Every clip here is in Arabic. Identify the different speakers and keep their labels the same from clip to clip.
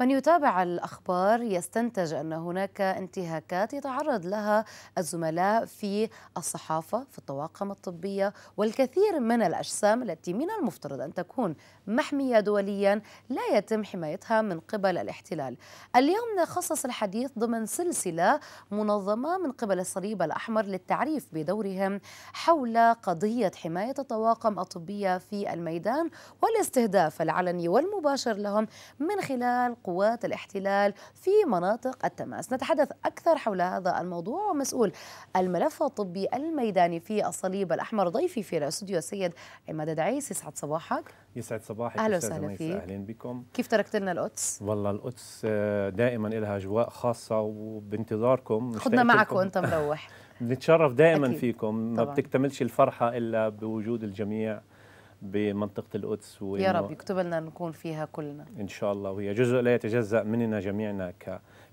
Speaker 1: من يتابع الأخبار يستنتج أن هناك انتهاكات يتعرض لها الزملاء في الصحافة في الطواقم الطبية والكثير من الأجسام التي من المفترض أن تكون محمية دوليا لا يتم حمايتها من قبل الاحتلال اليوم نخصص الحديث ضمن سلسلة منظمة من قبل الصليب الأحمر للتعريف بدورهم حول قضية حماية الطواقم الطبية في الميدان والاستهداف العلني والمباشر لهم من خلال قوات الاحتلال في مناطق التماس نتحدث أكثر حول هذا الموضوع ومسؤول الملف الطبي الميداني في الصليب الأحمر ضيفي في الاستوديو السيد عماد دعيس يسعد صباحك
Speaker 2: يسعد صباحك اهلا وسهلا فيك اهلا بكم
Speaker 1: كيف تركت لنا القدس؟
Speaker 2: والله القدس آه، دائما لها اجواء خاصه وبانتظاركم خدنا معك وانت مروح بنتشرف دائما أكيد. فيكم ما طبعا. بتكتملش الفرحه الا بوجود الجميع بمنطقه القدس يا رب
Speaker 1: يكتب لنا نكون فيها كلنا
Speaker 2: ان شاء الله وهي جزء لا يتجزا مننا جميعنا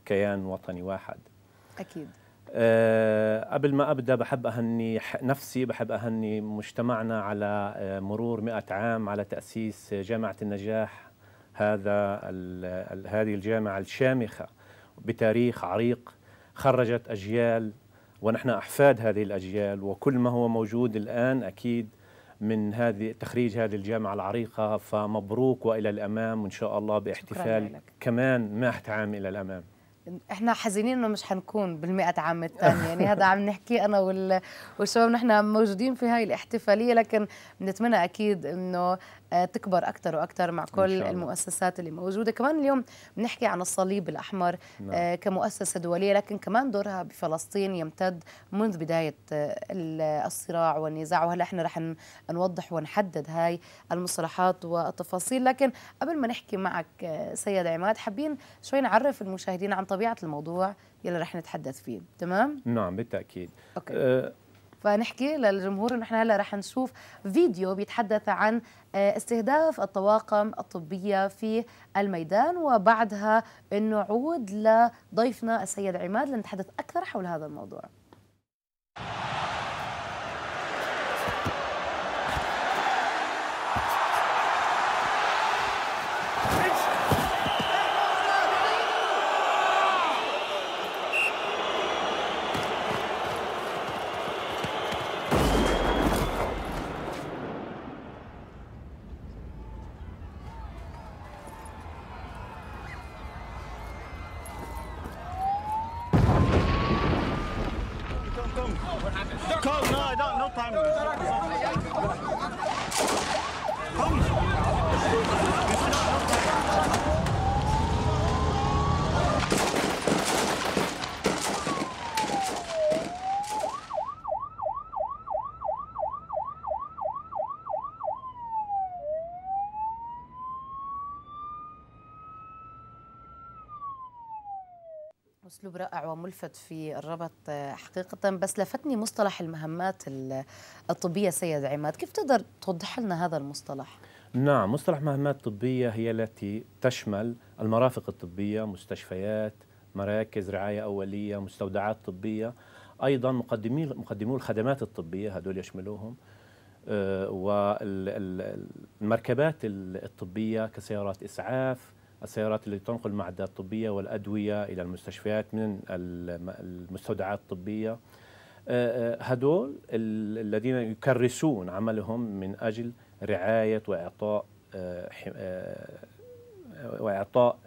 Speaker 2: ككيان وطني واحد اكيد أه قبل ما ابدا بحب اهني نفسي بحب اهني مجتمعنا على آه، مرور 100 عام على تاسيس جامعه النجاح هذا هذه الجامعه الشامخه بتاريخ عريق خرجت اجيال ونحن احفاد هذه الاجيال وكل ما هو موجود الان اكيد من هذه تخريج هذه الجامعة العريقة فمبروك وإلى الأمام وإن شاء الله باحتفال كمان 100 عام إلى الأمام
Speaker 1: احنا حزينين انه مش حنكون بالمئة عام الثانية يعني هذا عم نحكي انا والشباب نحن موجودين في هاي الاحتفالية لكن بنتمنى اكيد انه آه، تكبر اكثر واكثر مع كل المؤسسات اللي موجوده كمان اليوم بنحكي عن الصليب الاحمر آه، نعم. كمؤسسه دوليه لكن كمان دورها بفلسطين يمتد منذ بدايه آه، الصراع والنزاع وهلا احنا رح نوضح ونحدد هاي المصطلحات والتفاصيل لكن قبل ما نحكي معك سيد عماد حابين شوي نعرف المشاهدين عن طبيعه الموضوع يلي رح نتحدث فيه تمام
Speaker 2: نعم بالتاكيد أوكي. أه
Speaker 1: فنحكي للجمهور انه احنا هلا رح نشوف فيديو بيتحدث عن آه، استهداف الطواقم الطبية في الميدان وبعدها نعود لضيفنا السيد عماد لنتحدث أكثر حول هذا الموضوع اسلوب رائع وملفت في الربط آه، حقيقه بس لفتني مصطلح المهمات الطبيه سيد عماد كيف تقدر توضح لنا هذا المصطلح
Speaker 2: نعم مصطلح مهمات طبيه هي التي تشمل المرافق الطبيه مستشفيات مراكز رعايه اوليه مستودعات طبيه ايضا مقدمي مقدمو الخدمات الطبيه هذول يشملوهم آه، والمركبات الطبيه كسيارات اسعاف السيارات التي تنقل المعدات الطبية والأدوية إلى المستشفيات من المستودعات الطبية آه، آه، هدول الذين يكرسون عملهم من أجل رعاية وإعطاء آه، وإعطاء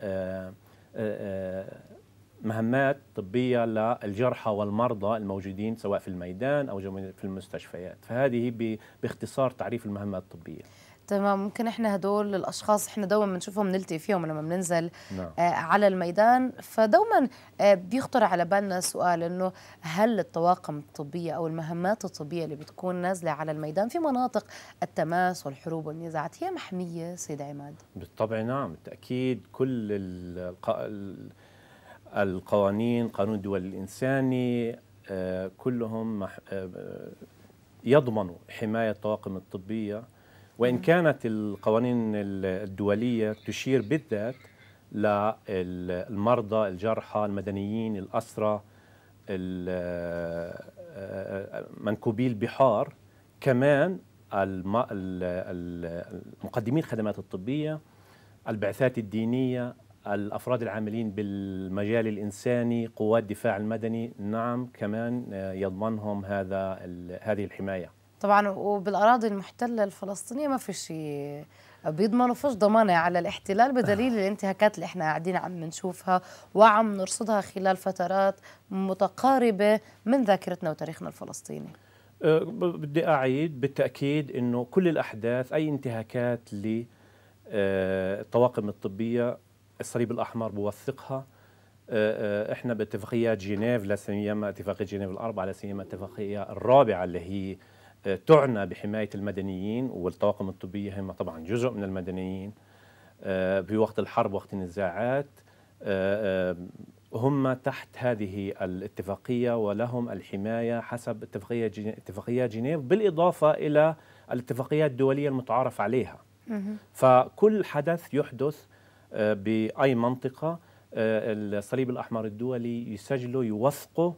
Speaker 2: مهمات طبية للجرحى والمرضى الموجودين سواء في الميدان أو في المستشفيات فهذه باختصار تعريف المهمات الطبية
Speaker 1: تمام ممكن احنا هدول الاشخاص احنا دوما بنشوفهم نلتقي فيهم لما بننزل نعم. آه، على الميدان فدوما آه، بيخطر على بالنا سؤال انه هل الطواقم الطبيه او المهمات الطبيه اللي بتكون نازله على الميدان في مناطق التماس والحروب والنزاعات هي محميه سيد عماد
Speaker 2: بالطبع نعم بالتاكيد كل القوانين قانون الدول الانساني آه، كلهم يضمنوا حمايه الطواقم الطبيه وإن كانت القوانين الدولية تشير بالذات للمرضى الجرحى المدنيين الأسرى آه، منكوبي البحار كمان المقدمين الخدمات الطبية البعثات الدينية الأفراد العاملين بالمجال الإنساني قوات الدفاع المدني نعم كمان آه، يضمنهم هذا هذه الحماية طبعا
Speaker 1: وبالاراضي المحتله الفلسطينيه ما في شيء بيضمنوا فش ضمانه على الاحتلال بدليل آه. الانتهاكات اللي احنا قاعدين عم نشوفها وعم نرصدها خلال فترات متقاربه من ذاكرتنا وتاريخنا الفلسطيني
Speaker 2: آه، بدي اعيد بالتاكيد انه كل الاحداث اي انتهاكات للطواقم آه، الطبيه الصليب الاحمر بوثقها احنا باتفاقيات جنيف لا سيما اتفاقيه جنيف الاربعه لا سيما الاتفاقيه الرابعه اللي هي تعنى بحمايه المدنيين والطواقم الطبيه هم طبعا جزء من المدنيين آه، في وقت الحرب وقت النزاعات آه، آه، هم تحت هذه الاتفاقيه ولهم الحمايه حسب اتفاقيه اتفاقيه جنيف بالاضافه الى الاتفاقيات الدوليه المتعارف عليها فكل حدث يحدث باي منطقه الصليب الاحمر الدولي يسجله يوثقه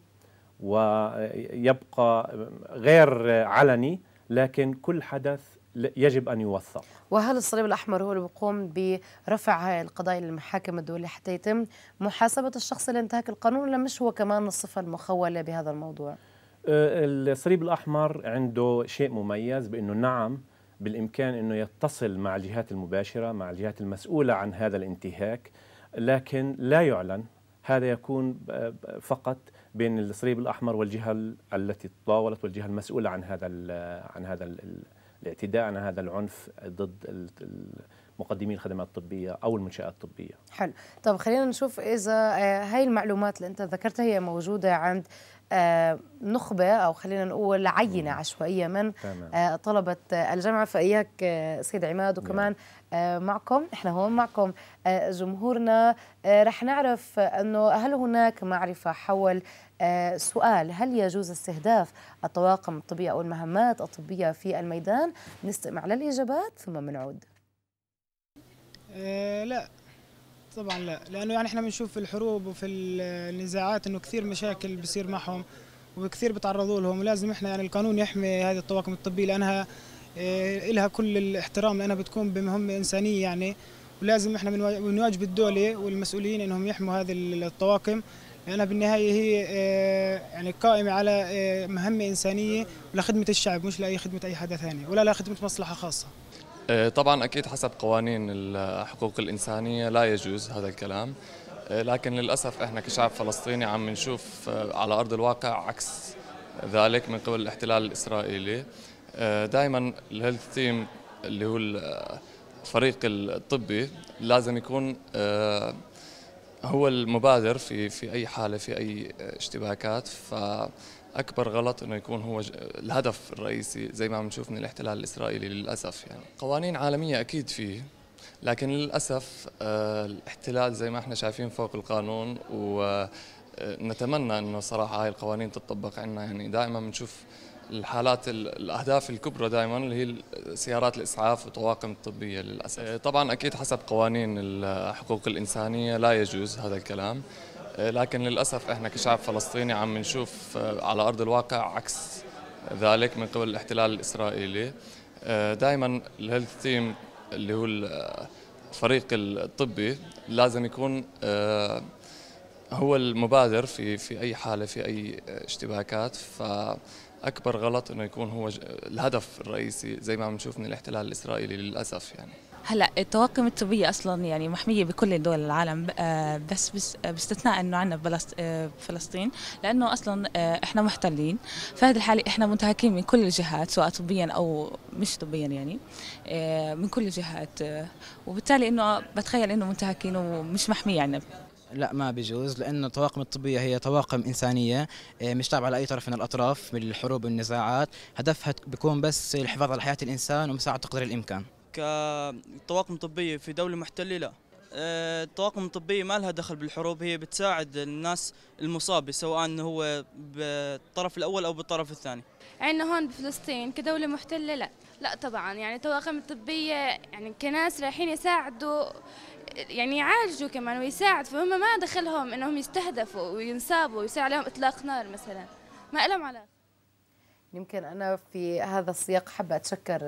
Speaker 2: ويبقى غير علني لكن كل حدث يجب ان يوثق.
Speaker 1: وهل الصليب الاحمر هو اللي بيقوم برفع هاي القضايا للمحاكم الدوليه حتى يتم محاسبه الشخص اللي انتهك القانون ولا مش هو كمان الصفه المخوله بهذا الموضوع؟ أه،
Speaker 2: الصليب الاحمر عنده شيء مميز بانه نعم بالامكان انه يتصل مع الجهات المباشره مع الجهات المسؤوله عن هذا الانتهاك لكن لا يعلن هذا يكون فقط بين الصليب الاحمر والجهه التي تطاولت والجهه المسؤوله عن هذا عن هذا الاعتداء عن هذا العنف ضد مقدمي الخدمات الطبيه او المنشات الطبيه.
Speaker 1: حلو، طب خلينا نشوف اذا آه، هاي المعلومات اللي انت ذكرتها هي موجوده عند آه، نخبة أو خلينا نقول عينة عشوائية من آه، طلبة الجامعة فإياك سيد عماد وكمان نعم. معكم إحنا هون معكم جمهورنا رح نعرف أنه هل هناك معرفة حول آه، سؤال هل يجوز استهداف الطواقم الطبية أو المهمات الطبية في الميدان نستمع للإجابات ثم منعود أه لا طبعا لا لانه يعني احنا بنشوف في الحروب وفي النزاعات انه كثير مشاكل بصير معهم وكثير بتعرضوا لهم ولازم احنا يعني القانون يحمي هذه الطواقم الطبيه لانها اه إلها كل الاحترام لانها بتكون بمهمه انسانيه يعني ولازم
Speaker 3: احنا واجب الدوله والمسؤولين انهم يحموا هذه الطواقم لأنها بالنهاية هي آه، يعني قائمة على آه، مهمة إنسانية لخدمة الشعب مش لأي خدمة أي حدا ثاني ولا لخدمة مصلحة خاصة
Speaker 4: آه، طبعا أكيد حسب قوانين الحقوق الإنسانية لا يجوز هذا الكلام لكن للأسف إحنا كشعب فلسطيني عم نشوف على أرض الواقع عكس ذلك من قبل الاحتلال الإسرائيلي دائما الهيلث تيم اللي هو الفريق الطبي لازم يكون هو المبادر في في اي حاله في اي اشتباكات فاكبر غلط انه يكون هو الهدف الرئيسي زي ما عم نشوف من الاحتلال الاسرائيلي للاسف يعني قوانين عالميه اكيد فيه لكن للاسف آه، الاحتلال زي ما احنا شايفين فوق القانون ونتمنى آه، انه صراحه هاي القوانين تطبق عنا يعني دائما بنشوف الحالات الاهداف الكبرى دائما اللي هي سيارات الاسعاف والطواقم الطبيه للاسف إيه، طبعا اكيد حسب قوانين الحقوق الانسانيه لا يجوز هذا الكلام إيه، لكن للاسف احنا كشعب فلسطيني عم نشوف آه، على ارض الواقع عكس ذلك من قبل الاحتلال الاسرائيلي إيه، دائما الهيلث تيم اللي هو الفريق الطبي لازم يكون آه، هو المبادر في في اي حاله في اي اشتباكات ف اكبر غلط انه يكون هو الهدف الرئيسي زي ما عم نشوف من الاحتلال الاسرائيلي للاسف يعني
Speaker 1: هلا الطواقم الطبيه اصلا يعني محميه بكل دول العالم آه، بس, بس آه، باستثناء انه عندنا بفلسطين آه، لانه اصلا احنا محتلين فهذه الحاله احنا منتهكين من كل الجهات سواء طبيا او مش طبيا يعني من كل الجهات وبالتالي انه بتخيل انه منتهكين ومش محميه عندنا
Speaker 3: لا ما بيجوز لأنه الطواقم الطبية هي طواقم إنسانية آه، مش تابعة لأي طرف من الأطراف بالحروب والنزاعات هدفها بيكون بس الحفاظ على حياة الإنسان ومساعدته قدر الإمكان
Speaker 4: كطواقم طبية في دولة محتلة لا الطواقم آه، الطبية ما لها دخل بالحروب هي بتساعد الناس المصابة
Speaker 1: سواء هو بالطرف الأول أو بالطرف الثاني عندنا يعني هون بفلسطين كدولة محتلة لا لا طبعا يعني الطواقم الطبية يعني كناس رايحين يساعدوا يعني يعالجوا كمان ويساعد فهم ما دخلهم انهم يستهدفوا وينسابوا ويصير عليهم اطلاق نار مثلا ما لهم علاقه يمكن انا في هذا السياق حابه اتشكر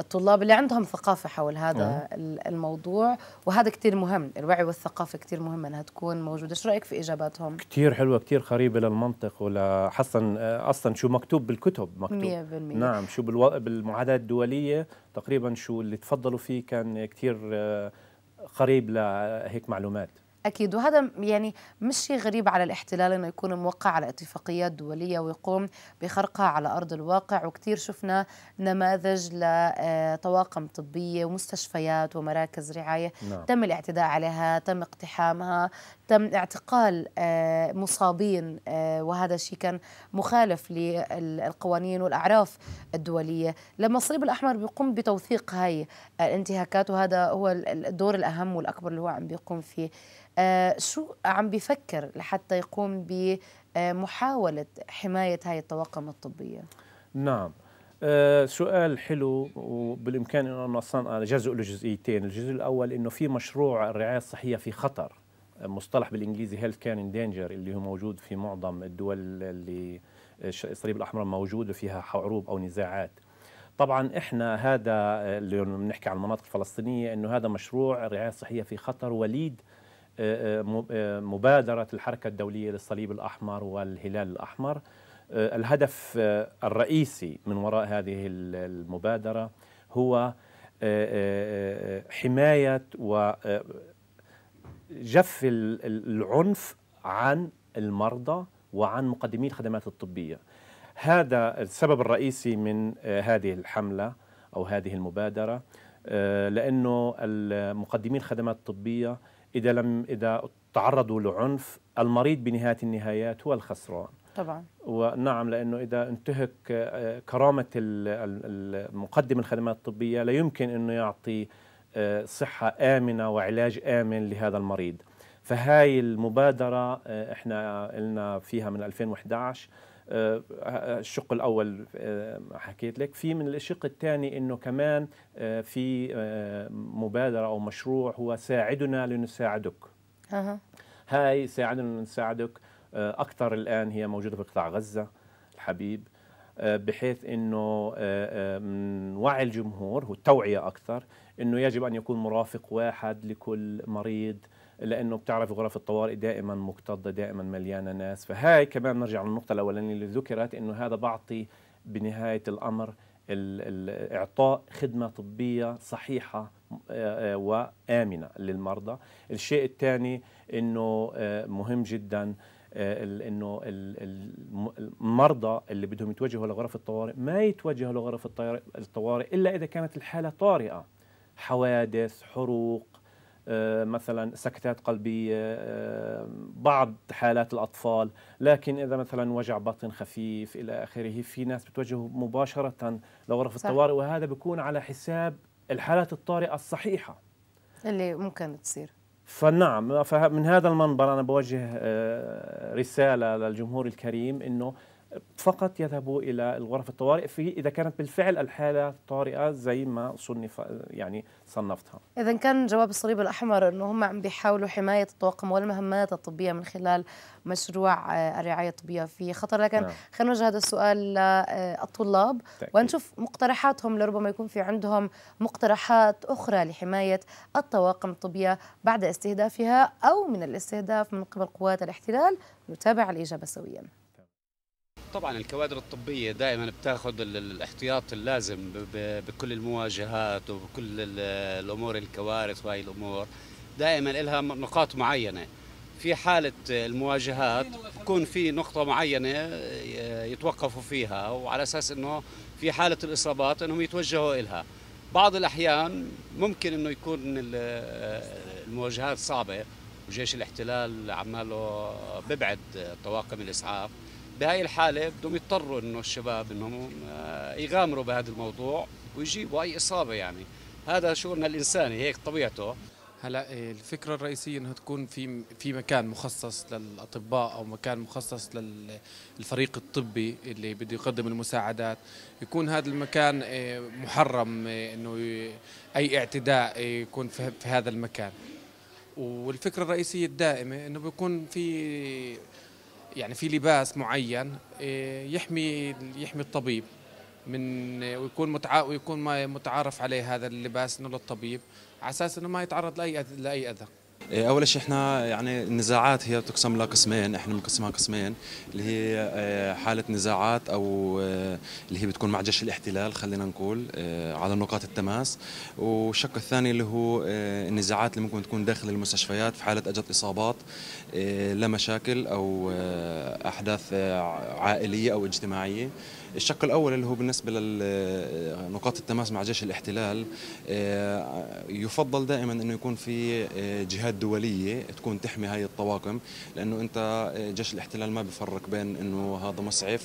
Speaker 1: الطلاب اللي عندهم ثقافة حول هذا مم. نعم. الموضوع وهذا كثير مهم الوعي والثقافة كثير مهم أنها تكون موجودة شو رأيك في إجاباتهم؟
Speaker 2: كثير حلوة كثير قريبة للمنطق ولا حسن آه، أصلا شو مكتوب بالكتب مكتوب 100% نعم شو بالمعادلات الدولية تقريبا شو اللي تفضلوا فيه كان كثير آه، قريب لهيك معلومات
Speaker 1: أكيد وهذا يعني مش شيء غريب على الاحتلال أنه يكون موقع على اتفاقيات دولية ويقوم بخرقها على أرض الواقع وكثير شفنا نماذج لطواقم طبية ومستشفيات ومراكز رعاية نعم. تم الاعتداء عليها تم اقتحامها تم اعتقال آه، مصابين آه، وهذا الشيء كان مخالف للقوانين والأعراف الدولية لما الصليب الأحمر بيقوم بتوثيق هاي الانتهاكات وهذا هو الدور الأهم والأكبر اللي هو عم بيقوم فيه آه، شو عم بيفكر لحتى يقوم بمحاولة حماية هاي الطواقم الطبية
Speaker 2: نعم أه سؤال حلو وبالامكان انه اصلا انا جزء له جزئيتين، الجزء الاول انه في مشروع الرعايه الصحيه في خطر مصطلح بالانجليزي هيلث كير ان دينجر اللي هو موجود في معظم الدول اللي الصليب الاحمر موجود وفيها حروب او نزاعات طبعا احنا هذا اللي بنحكي عن المناطق الفلسطينيه انه هذا مشروع رعايه صحيه في خطر وليد آه، آه، آه، مبادره الحركه الدوليه للصليب الاحمر والهلال الاحمر الهدف الرئيسي من وراء هذه المبادره هو حمايه و جف العنف عن المرضى وعن مقدمي الخدمات الطبيه. هذا السبب الرئيسي من آه، هذه الحمله او هذه المبادره آه، لانه مقدمي الخدمات الطبيه اذا لم اذا تعرضوا لعنف المريض بنهايه النهايات هو الخسران. طبعا ونعم لانه اذا انتهك آه، كرامه مقدم الخدمات الطبيه لا يمكن انه يعطي آه، صحة آمنة وعلاج آمن لهذا المريض فهاي المبادرة آه، احنا قلنا فيها من 2011 آه، الشق الاول حكيت لك في من الشق الثاني انه كمان في مبادره او مشروع هو ساعدنا لنساعدك هاي ساعدنا لنساعدك اكثر الان هي موجوده في قطاع غزه الحبيب بحيث انه آه، آه، نوعي الجمهور هو التوعيه اكثر انه يجب ان يكون مرافق واحد لكل مريض لانه بتعرف غرف الطوارئ دائما مكتظه دائما مليانه ناس فهاي كمان نرجع للنقطه الاولانيه اللي ذكرت انه هذا بعطي بنهايه الامر اعطاء خدمه طبيه صحيحه آه، وامنه للمرضى الشيء الثاني انه مهم جدا آه، انه المرضى اللي بدهم يتوجهوا لغرف الطوارئ ما يتوجهوا لغرف الطوارئ الا اذا كانت الحاله طارئه حوادث حروق آه، مثلا سكتات قلبيه آه، بعض حالات الاطفال لكن اذا مثلا وجع بطن خفيف الى اخره في ناس بتوجه مباشره لغرف الطوارئ وهذا بيكون على حساب الحالات الطارئه الصحيحه
Speaker 1: اللي ممكن تصير
Speaker 2: فنعم فمن هذا المنبر انا بوجه آه، رساله للجمهور الكريم انه فقط يذهبوا الى الغرف الطوارئ في اذا كانت بالفعل الحاله طارئه زي ما صنف يعني صنفتها.
Speaker 1: اذا كان جواب الصليب الاحمر انه هم عم بيحاولوا حمايه الطواقم والمهمات الطبيه من خلال مشروع آه، الرعايه الطبيه في خطر لكن نعم. خلينا نوجه هذا السؤال للطلاب آه، ونشوف مقترحاتهم لربما يكون في عندهم مقترحات اخرى لحمايه الطواقم الطبيه بعد استهدافها او من الاستهداف من قبل قوات الاحتلال نتابع الاجابه سويا.
Speaker 4: طبعا الكوادر الطبيه دائما بتاخذ الاحتياط اللازم بكل المواجهات وبكل الامور الكوارث وهي الامور دائما لها نقاط معينه في حالة المواجهات بكون في نقطة معينة يتوقفوا فيها وعلى أساس أنه في حالة الإصابات أنهم يتوجهوا إلها بعض الأحيان ممكن أنه يكون المواجهات صعبة وجيش الاحتلال عماله ببعد طواقم الإسعاف بهاي الحاله بدهم يضطروا انه الشباب انهم آه، يغامروا بهذا الموضوع ويجيبوا اي اصابه يعني هذا شغلنا الانساني هيك طبيعته هلا آه، الفكره الرئيسيه انها تكون في في مكان مخصص للاطباء او مكان
Speaker 3: مخصص للفريق الطبي اللي بده يقدم المساعدات يكون هذا المكان آه، محرم انه اي اعتداء يكون في هذا المكان والفكره الرئيسيه الدائمه انه بيكون في يعني في لباس معين إيه، يحمي يحمي الطبيب من ويكون متع... ويكون ما متعارف عليه هذا اللباس انه للطبيب على اساس انه ما يتعرض لاي لاي اذى إيه، اول شيء احنا يعني النزاعات هي بتقسم لقسمين احنا بنقسمها قسمين اللي هي إيه، حاله نزاعات او إيه، اللي هي بتكون مع جيش الاحتلال خلينا نقول على نقاط التماس والشق الثاني اللي هو النزاعات اللي ممكن تكون داخل المستشفيات في حاله اجت اصابات لمشاكل او احداث عائليه او اجتماعيه الشق الاول اللي هو بالنسبه لنقاط التماس مع جيش الاحتلال يفضل دائما انه يكون في جهاد دوليه تكون تحمي هاي الطواقم لانه انت آه، جيش الاحتلال ما بفرق بين انه هذا مسعف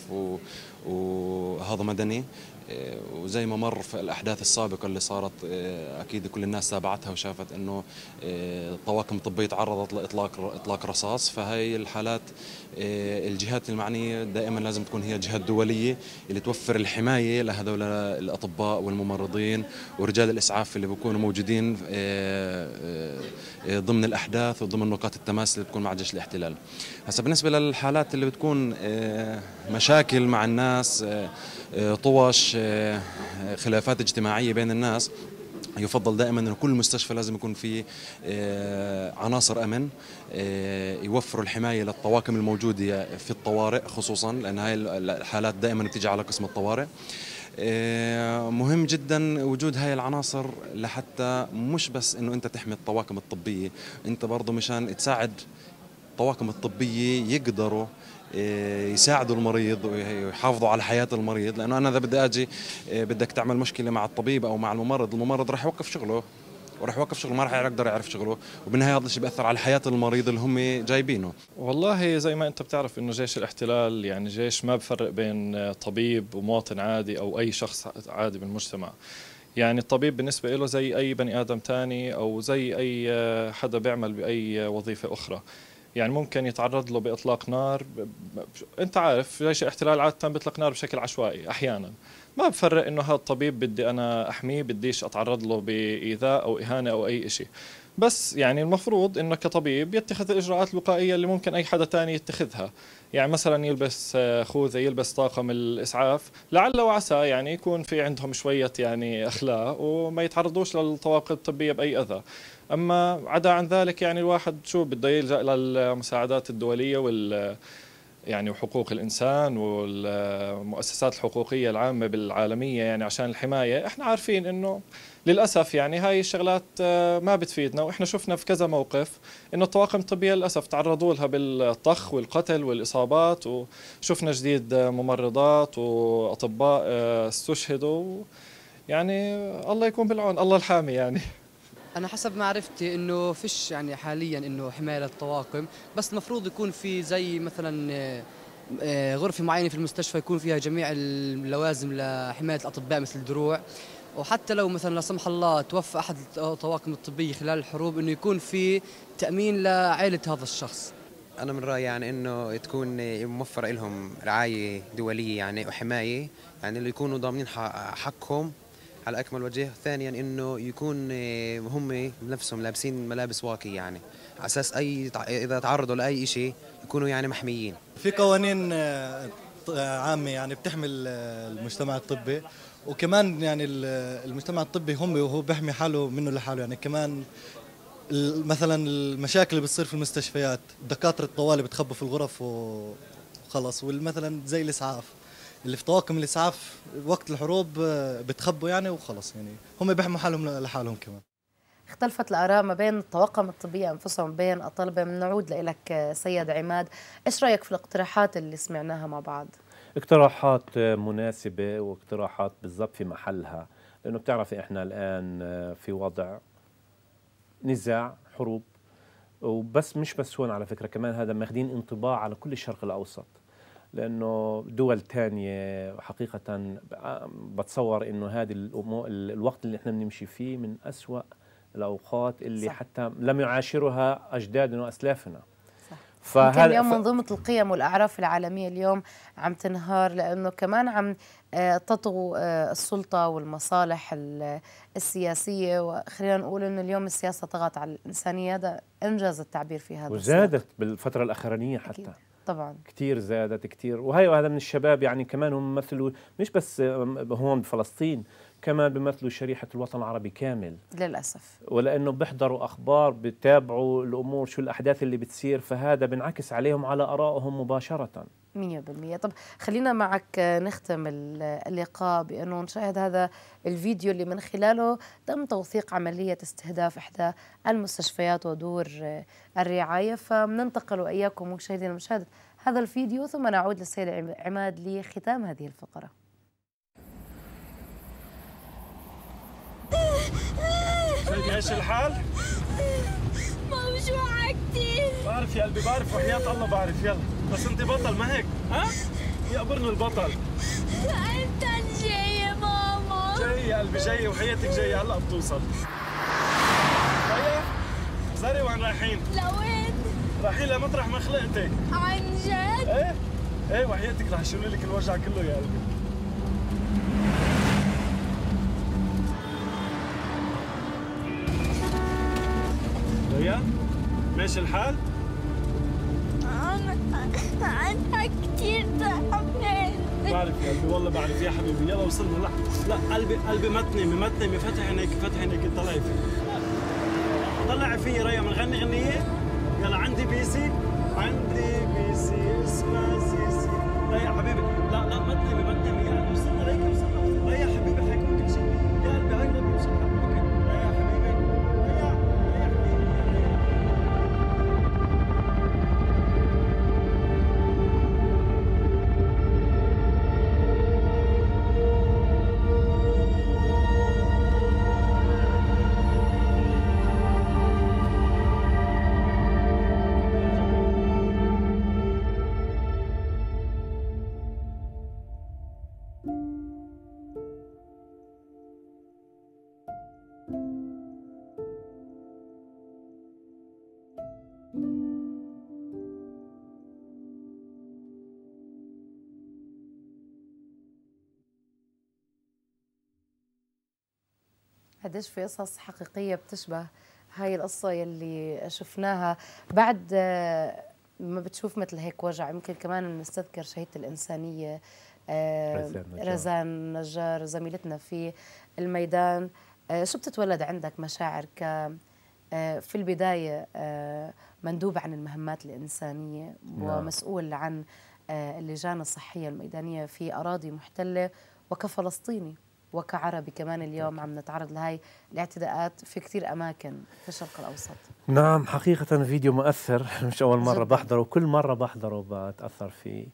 Speaker 3: وهذا مدني إيه، وزي ما مر في الاحداث السابقه اللي صارت إيه، اكيد كل الناس تابعتها وشافت انه إيه، طواقم طبيه تعرضت لاطلاق اطلاق رصاص فهي الحالات الجهات المعنيه دائما لازم تكون هي جهات دوليه اللي توفر الحمايه لهذول الاطباء والممرضين ورجال الاسعاف اللي بيكونوا موجودين ضمن الاحداث وضمن نقاط التماس اللي بتكون مع جيش الاحتلال هسه بالنسبه للحالات اللي بتكون مشاكل مع الناس طوش آه، خلافات اجتماعيه بين الناس يفضل دائما انه كل مستشفى لازم يكون فيه آه، عناصر امن آه، يوفروا الحمايه للطواقم الموجوده في الطوارئ خصوصا لان هاي الحالات دائما بتيجي على قسم الطوارئ مهم جدا وجود هاي العناصر لحتى مش بس انه انت تحمي الطواقم الطبيه انت برضه مشان تساعد الطواقم الطبيه يقدروا إيه، يساعدوا المريض ويحافظوا على حياه المريض لانه انا اذا بدي اجي إيه، بدك تعمل مشكله مع الطبيب او مع الممرض الممرض راح يوقف شغله وراح يوقف شغله ما راح يقدر يعرف
Speaker 5: شغله وبالنهايه هذا الشيء بياثر على حياه المريض اللي هم جايبينه والله زي ما انت بتعرف انه جيش الاحتلال يعني جيش ما بفرق بين طبيب ومواطن عادي او اي شخص عادي بالمجتمع يعني الطبيب بالنسبة له زي أي بني آدم تاني أو زي أي آه، حدا بيعمل بأي وظيفة أخرى يعني ممكن يتعرض له باطلاق نار انت عارف جيش الاحتلال عاده بيطلق نار بشكل عشوائي احيانا ما بفرق انه هذا الطبيب بدي انا احميه بديش اتعرض له بايذاء او اهانه او اي شيء بس يعني المفروض انه كطبيب يتخذ الاجراءات الوقائيه اللي ممكن اي حدا تاني يتخذها يعني مثلا يلبس آه، خوذه يلبس طاقم الاسعاف لعل وعسى يعني يكون في عندهم شويه يعني اخلاق وما يتعرضوش للطواقم الطبيه باي اذى اما عدا عن ذلك يعني الواحد شو بده يلجا للمساعدات الدوليه وال يعني وحقوق الانسان والمؤسسات الحقوقيه العامه بالعالميه يعني عشان الحمايه احنا عارفين انه للاسف يعني هاي الشغلات آه، ما بتفيدنا واحنا شفنا في كذا موقف انه الطواقم الطبيه للاسف تعرضوا لها بالطخ والقتل والاصابات وشفنا جديد آه، ممرضات واطباء آه، استشهدوا يعني الله يكون بالعون الله الحامي يعني انا حسب معرفتي انه فيش يعني حاليا انه حمايه للطواقم بس المفروض يكون في زي مثلا
Speaker 1: آه، غرفه معينه في المستشفى يكون فيها جميع اللوازم لحمايه الاطباء مثل
Speaker 3: الدروع وحتى لو مثلا لا سمح الله توفى احد الطواقم الطبيه خلال الحروب انه يكون في تامين لعائله
Speaker 4: هذا الشخص
Speaker 3: انا من رايي يعني انه تكون موفره لهم رعايه دوليه يعني وحمايه يعني اللي يكونوا ضامنين حقهم على اكمل وجه ثانيا انه يكون آه، هم نفسهم لابسين ملابس واقية يعني على اساس اي اذا تعرضوا لاي شيء يكونوا يعني محميين
Speaker 5: في قوانين آه، آه، عامه يعني بتحمي المجتمع الطبي وكمان يعني المجتمع الطبي هم وهو بيحمي حاله منه لحاله يعني كمان مثلا المشاكل اللي بتصير في المستشفيات دكاتره الطوارئ بتخبوا في الغرف وخلص والمثلا زي الاسعاف اللي في طواقم الاسعاف وقت الحروب آه، بتخبوا يعني وخلص يعني هم بيحموا حالهم لحالهم كمان
Speaker 1: اختلفت الآراء ما بين الطواقم الطبيه أنفسهم بين الطلبة بنعود لك سيد عماد إيش رأيك في الاقتراحات اللي سمعناها مع بعض؟
Speaker 2: اقتراحات مناسبة واقتراحات بالضبط في محلها لأنه بتعرفي إحنا الآن في وضع نزاع حروب وبس مش بس هون على فكرة كمان هذا ماخذين انطباع على كل الشرق الأوسط لانه دول تانية حقيقه بتصور انه هذه الوقت اللي احنا بنمشي فيه من اسوا الاوقات اللي صح. حتى لم يعاشرها اجدادنا واسلافنا صح. فهذا اليوم
Speaker 1: منظومه القيم والاعراف العالميه اليوم عم تنهار لانه كمان عم آه، تطغو آه، السلطه والمصالح السياسيه وخلينا نقول انه اليوم السياسه طغت على الانسانيه هذا انجاز التعبير في هذا وزادت
Speaker 2: السلطة. بالفتره الاخرانيه حتى أكيد. طبعا كثير زادت كثير وهي وهذا من الشباب يعني كمان هم مثلوا مش بس هون آه، بفلسطين كما بيمثلوا شريحة الوطن العربي كامل للأسف ولأنه بيحضروا أخبار بتابعوا الأمور شو الأحداث اللي بتصير فهذا بنعكس عليهم على آرائهم مباشرة
Speaker 1: 100% طب خلينا معك نختم اللقاء بأنه نشاهد هذا الفيديو اللي من خلاله تم توثيق عملية استهداف إحدى المستشفيات ودور الرعاية فمننتقل وإياكم مشاهدينا مشاهدة هذا الفيديو ثم نعود للسيد عماد لختام هذه الفقره
Speaker 5: ايش الحال؟
Speaker 2: موجوعة كثير
Speaker 5: بعرف يا قلبي بعرف وحياة الله بعرف يلا بس انت بطل ما هيك ها؟ يقبرني البطل
Speaker 4: انت جاية ماما؟ جاية يا
Speaker 5: قلبي جاية وحياتك جاية هلا بتوصل هيا طيب، زري وين رايحين؟
Speaker 4: لوين؟
Speaker 5: رايحين لمطرح ما خلقتي
Speaker 4: عن جد؟ ايه
Speaker 5: ايه وحياتك رح يشيلوا لك الوجع كله يا قلبي وياه؟ ماشي الحال؟
Speaker 1: عنها
Speaker 2: كثير تعبان بعرف
Speaker 5: يا قلبي والله بعرف يا حبيبي يلا وصلنا لا لا
Speaker 3: قلبي قلبي متني متني فتح عينيك فتح عينيك طلعي فيه طلعي فيه ريا بنغني غنية إيه؟ يلا عندي بيسي عندي بيسي اسمها سيسي ريا حبيبي لا لا متني متني يلا وصلنا ليك وصلنا ريا حبيبي حيكون كل شيء
Speaker 1: قديش ايش في قصص حقيقيه بتشبه هاي القصه يلي شفناها بعد آه، ما بتشوف مثل هيك وجع يمكن كمان بنستذكر شهيده الانسانيه آه، رزان نجار. رزان نجار زميلتنا في الميدان آه، شو بتتولد عندك مشاعر ك في البداية مندوب عن المهمات الإنسانية نعم. ومسؤول عن اللجان الصحية الميدانية في أراضي محتلة وكفلسطيني وكعربي كمان اليوم عم نتعرض لهي الاعتداءات في كثير اماكن في الشرق الاوسط
Speaker 2: نعم حقيقه فيديو مؤثر مش اول مره جداً. بحضره وكل مره بحضره بتاثر فيه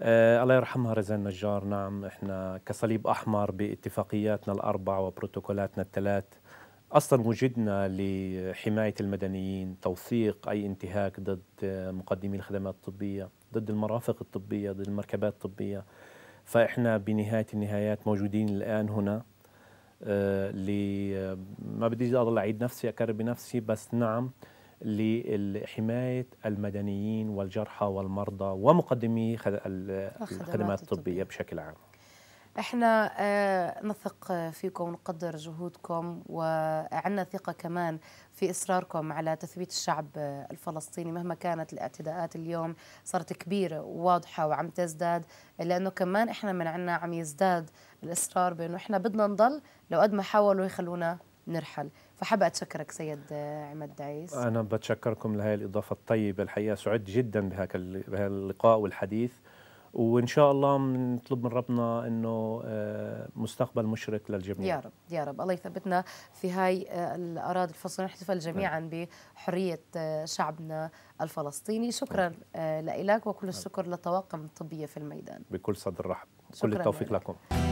Speaker 2: آه الله يرحمها رزان نجار نعم احنا كصليب احمر باتفاقياتنا الاربع وبروتوكولاتنا الثلاث اصلا وجدنا لحمايه المدنيين توثيق اي انتهاك ضد مقدمي الخدمات الطبيه ضد المرافق الطبيه ضد المركبات الطبيه فإحنا بنهاية النهايات موجودين الآن هنا آه, آه، ما بدي اضل اعيد نفسي اكرر بنفسي بس نعم لحمايه المدنيين والجرحى والمرضى ومقدمي الخدمات الطبيه بشكل عام
Speaker 1: احنا آه، نثق فيكم ونقدر جهودكم وعندنا ثقة كمان في إصراركم على تثبيت الشعب الفلسطيني مهما كانت الاعتداءات اليوم صارت كبيرة وواضحة وعم تزداد لأنه كمان احنا من عنا عم يزداد الإصرار بأنه احنا بدنا نضل لو قد ما حاولوا يخلونا نرحل فحابة أتشكرك سيد آه، عماد دعيس أنا
Speaker 2: بتشكركم لهي الإضافة الطيبة الحقيقة سعدت جدا بهذا اللقاء والحديث وان شاء الله بنطلب من ربنا انه آه، مستقبل مشرق للجميع يا رب
Speaker 1: يا رب الله يثبتنا في هاي آه، الاراضي الفلسطينيه نحتفل جميعا نعم. بحريه آه، شعبنا الفلسطيني شكرا نعم. لك وكل نعم. الشكر للطواقم الطبيه في الميدان
Speaker 2: بكل صدر رحب كل التوفيق لكم, لكم